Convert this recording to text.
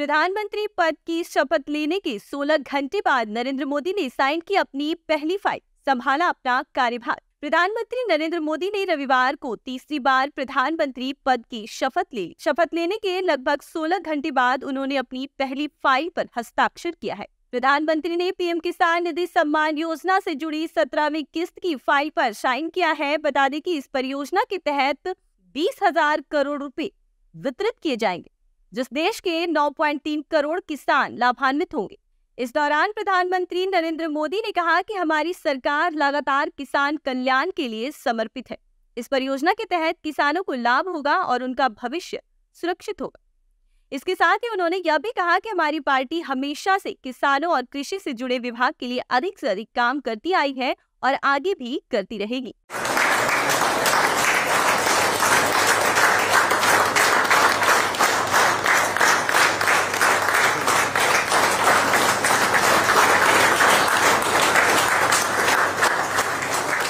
प्रधानमंत्री पद की शपथ लेने के 16 घंटे बाद नरेंद्र मोदी ने साइन की अपनी पहली फाइल संभाला अपना कार्यभार प्रधानमंत्री नरेंद्र मोदी ने रविवार को तीसरी बार प्रधानमंत्री पद की शपथ ली शपथ लेने के लगभग 16 घंटे बाद उन्होंने अपनी पहली फाइल पर हस्ताक्षर किया है प्रधानमंत्री ने पीएम किसान निधि सम्मान योजना से जुड़ी सत्रहवीं किस्त की फाइल पर साइन किया है बता दें कि इस परियोजना के तहत बीस हजार करोड़ रुपए वितरित किए जाएंगे जिस देश के 9.3 करोड़ किसान लाभान्वित होंगे इस दौरान प्रधानमंत्री नरेंद्र मोदी ने कहा कि हमारी सरकार लगातार किसान कल्याण के लिए समर्पित है इस परियोजना के तहत किसानों को लाभ होगा और उनका भविष्य सुरक्षित होगा इसके साथ ही उन्होंने यह भी कहा कि हमारी पार्टी हमेशा से किसानों और कृषि से जुड़े विभाग के लिए अधिक से अधिक काम करती आई है और आगे भी करती रहेगी